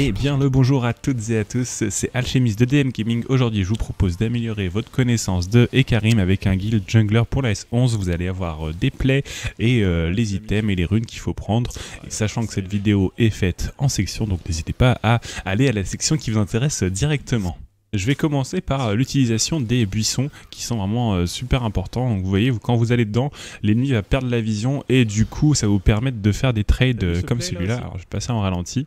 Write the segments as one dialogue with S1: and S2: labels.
S1: Eh bien le bonjour à toutes et à tous, c'est Alchimiste de DM Gaming. Aujourd'hui je vous propose d'améliorer votre connaissance de Ekarim avec un guild jungler pour la S11. Vous allez avoir euh, des plaies et euh, les items et les runes qu'il faut prendre. sachant que cette vidéo est faite en section, donc n'hésitez pas à aller à la section qui vous intéresse directement. Je vais commencer par euh, l'utilisation des buissons qui sont vraiment super importants. Donc vous voyez, quand vous allez dedans, l'ennemi va perdre la vision et du coup ça vous permet de faire des trades comme celui-là. Alors je vais passer en ralenti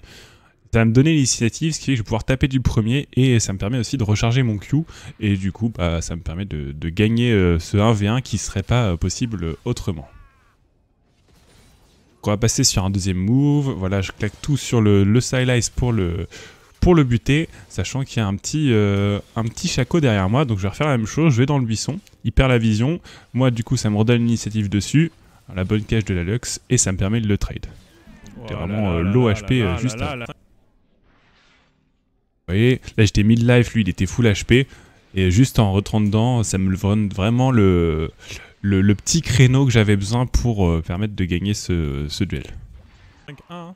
S1: ça va me donner l'initiative, ce qui fait que je vais pouvoir taper du premier et ça me permet aussi de recharger mon Q. Et du coup, bah, ça me permet de, gagner euh, ce 1v1 qui serait pas euh, possible autrement. on va passer sur un deuxième move. Voilà, je claque tout sur le, le pour le, pour le buter, sachant qu'il y a un petit, euh, un petit chaco derrière moi. Donc je vais refaire la même chose, je vais dans le buisson, il perd la vision. Moi du coup ça me redonne l'initiative dessus, la bonne cage de la Lux, et ça me permet de le trade. C'est vraiment euh, low HP juste là voyez, là j'étais mid life, lui il était full HP. Et juste en rentrant dedans, ça me donne vraiment le, le, petit créneau que j'avais besoin pour euh, permettre de gagner ce, duel. 5-1.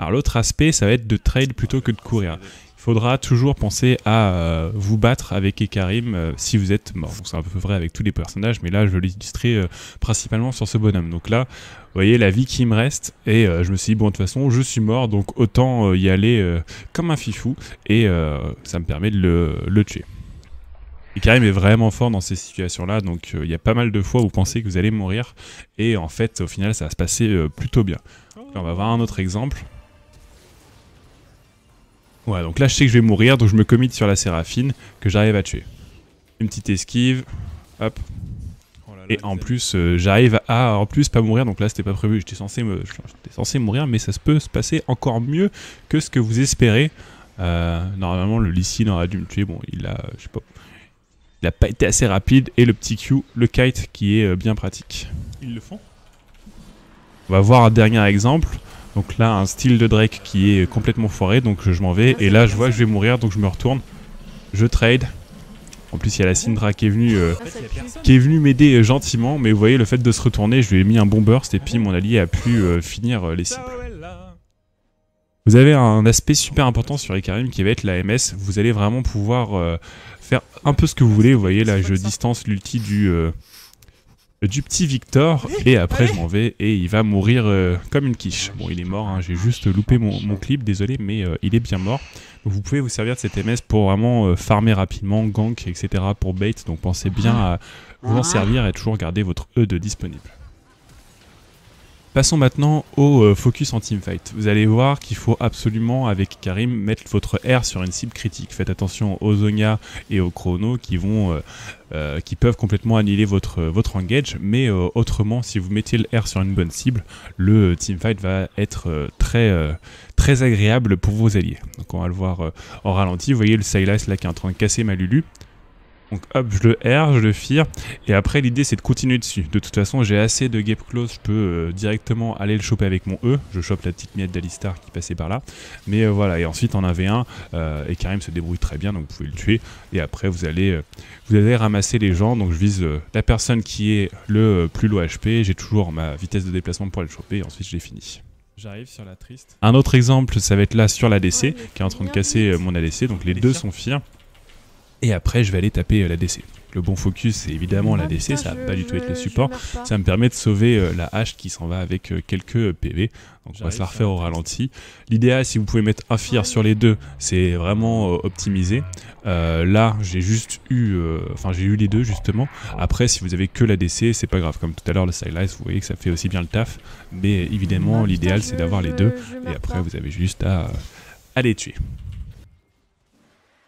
S1: Alors l'autre aspect, ça va être de trade plutôt que de courir. Il faudra toujours penser à euh, vous battre avec Ekarim euh, si vous êtes mort. c'est un peu vrai avec tous les personnages, mais là je vais l'illustrer euh, principalement sur ce bonhomme. Donc là, vous voyez la vie qui me reste, et je me suis dit, bon de toute façon, je suis mort, donc autant y aller comme un fifou, et ça me permet de le, tuer. Ekarim est vraiment fort dans ces situations-là, donc il y a pas mal de fois où vous pensez que vous allez mourir, et en fait, au final, ça va se passer plutôt bien. on va voir un autre exemple. Ouais, donc là, je sais que je vais mourir, donc je me commit sur la séraphine que j'arrive à tuer. Une petite esquive. Hop. Oh et en plus, euh, j'arrive à en plus pas mourir, donc là c'était pas prévu, j'étais censé, me... censé mourir, mais ça se peut se passer encore mieux que ce que vous espérez. Euh, normalement, le Lysine aurait dû me tuer, bon, il a, je sais pas, il a pas été assez rapide, et le petit Q, le kite, qui est euh, bien pratique. Ils le font On va voir un dernier exemple. Donc là, un style de Drake qui est complètement foiré, donc je m'en vais. Ah, et là, je vois que je vais mourir, donc je me retourne. Je trade. En plus, il y a la Syndra qui est venue, euh, ah, venue m'aider euh, gentiment. Mais vous voyez, le fait de se retourner, je lui ai mis un bon burst et puis mon allié a pu euh, finir les cibles. Vous avez un aspect super important sur Ikarim qui va être la MS. Vous allez vraiment pouvoir faire un peu ce que vous voulez. Vous voyez, là, je distance l'ulti du du petit Victor. Eh, et après, je m'en vais et il va mourir euh, comme une quiche. Bon, il est mort, hein, j'ai juste loupé mon, clip, désolé, mais euh, il est bien mort. vous pouvez vous servir de cet MS pour vraiment euh, farmer rapidement, gank, etc. pour bait. Donc pensez bien ah. à vous en ah. servir et toujours garder votre E de disponible. Passons maintenant au euh, focus en teamfight. Vous allez voir qu'il faut absolument, avec Karim, mettre votre R sur une cible critique. Faites attention aux Zonia et aux Chrono qui vont, euh, euh, qui peuvent complètement annihiler votre, votre engage, mais autrement, si vous mettez le R sur une bonne cible, le teamfight va être très, très agréable pour vos alliés. Donc on va le voir en ralenti. Vous voyez le Silas là qui est en train de casser ma Lulu. Donc hop, je le R, je le fire. Et après, l'idée, c'est de continuer dessus. De toute façon, j'ai assez de gap close. Je peux euh, directement aller le choper avec mon E. Je chope la petite miette d'Alistar qui passait par là. Mais euh, voilà, et ensuite, en avait un euh, et Karim se débrouille très bien, donc vous pouvez le tuer. Et après, vous allez, vous allez ramasser les gens. Donc je vise la personne qui est le plus low HP. J'ai toujours ma vitesse de déplacement pour aller le choper. Et ensuite, je l'ai fini. J'arrive sur la triste. Un autre exemple, ça va être là sur l'ADC, qui est en train de casser mon ADC. Donc les deux sont fiers et après je vais aller taper euh, la DC. Le bon focus, c'est évidemment la DC, ça va pas du tout être le support. Ça me permet de sauver euh, la hache qui s'en va avec euh, quelques PV. Donc on va se la refaire au ralenti. L'idéal, si vous pouvez mettre un fire sur les deux, c'est vraiment optimisé. là, j'ai juste eu, enfin j'ai eu les deux justement. Après, si vous avez que la DC, c'est pas grave. Comme tout à l'heure, le Silas, vous voyez que ça fait aussi bien le taf. Mais évidemment, l'idéal, c'est d'avoir les deux. Et après, vous avez juste à, à les tuer.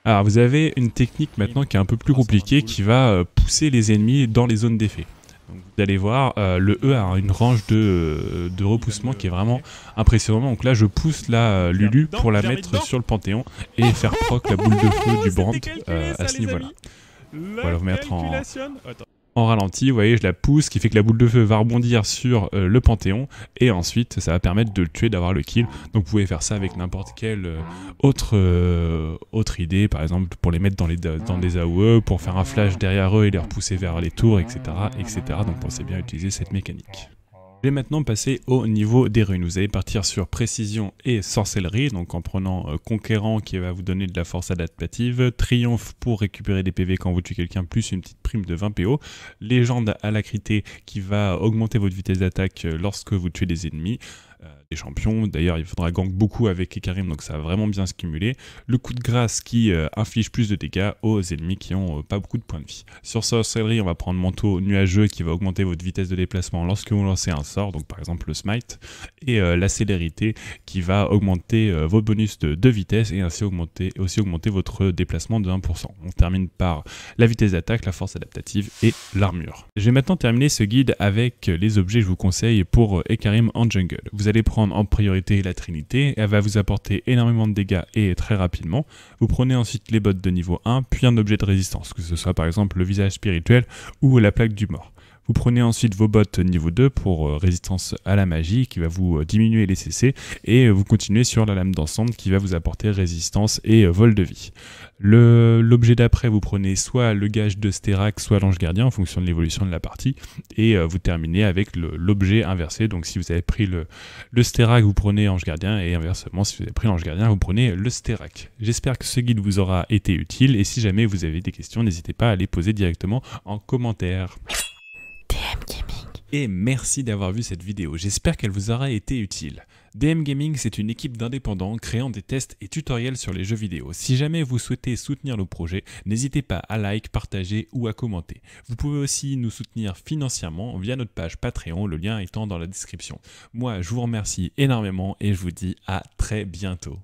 S1: Alors vous avez une technique maintenant qui est un peu plus compliquée qui va euh, pousser les ennemis dans les zones d'effet. Vous allez voir, euh, le E a une range de, euh, repoussement qui est vraiment impressionnante. Donc là, je pousse la Lulu pour la mettre sur le Panthéon et faire proc la boule de feu du Brand à ce niveau-là. Voilà, vous mettre en en ralenti, vous voyez, je la pousse, qui fait que la boule de feu va rebondir sur euh, le Panthéon, et ensuite ça va permettre de le tuer, d'avoir le kill. Donc vous pouvez faire ça avec n'importe quelle euh, autre, euh, autre idée, par exemple pour les mettre dans, les, dans des AOE, pour faire un flash derrière eux et les repousser vers les tours, etc. etc. Donc pensez bien utiliser cette mécanique. Je vais maintenant passer au niveau des runes. Vous allez partir sur précision et sorcellerie, donc en prenant euh, conquérant qui va vous donner de la force adaptative, triomphe pour récupérer des PV quand vous tuez quelqu'un, plus une petite prime de 20 PO, légende à la critée qui va augmenter votre vitesse d'attaque euh, lorsque vous tuez des ennemis, euh, des champions. D'ailleurs, il faudra gank beaucoup avec Ekarim, donc ça va vraiment bien se cumuler. Le coup de grâce qui euh, inflige plus de dégâts aux ennemis qui ont euh, pas beaucoup de points de vie. Sur sorcellerie, on va prendre manteau nuageux qui va augmenter votre vitesse de déplacement lorsque vous lancez un sort, donc par exemple le smite, et la célérité qui va augmenter vos bonus de, vitesse et ainsi augmenter, aussi augmenter votre déplacement de 1%. On termine par la vitesse d'attaque, la force adaptative et l'armure. J'ai maintenant terminé ce guide avec les objets que je vous conseille pour Ekarim en jungle. Vous allez prendre en priorité la Trinité, elle va vous apporter énormément de dégâts et très rapidement. Vous prenez ensuite les bottes de niveau 1, puis un objet de résistance, que ce soit par exemple le visage spirituel ou la plaque du mort. Vous prenez ensuite vos bottes niveau 2 pour euh, résistance à la magie qui va vous euh, diminuer les CC et euh, vous continuez sur la lame d'ensemble qui va vous apporter résistance et vol de vie. L'objet d'après, vous prenez soit le gage de Sterak, soit l'ange gardien en fonction de l'évolution de la partie et vous terminez avec l'objet inversé. Donc si vous avez pris le, le Sterak, vous prenez ange gardien et inversement, si vous avez pris l'ange gardien, vous prenez le Sterak. J'espère que ce guide vous aura été utile et si jamais vous avez des questions, n'hésitez pas à les poser directement en commentaire et merci d'avoir vu cette vidéo, j'espère qu'elle vous aura été utile. DM Gaming, c'est une équipe d'indépendants créant des tests et tutoriels sur les jeux vidéo. Si jamais vous souhaitez soutenir le projet, n'hésitez pas à liker, partager ou à commenter. Vous pouvez aussi nous soutenir financièrement via notre page Patreon, le lien étant dans la description. Moi, je vous remercie énormément et je vous dis à très bientôt.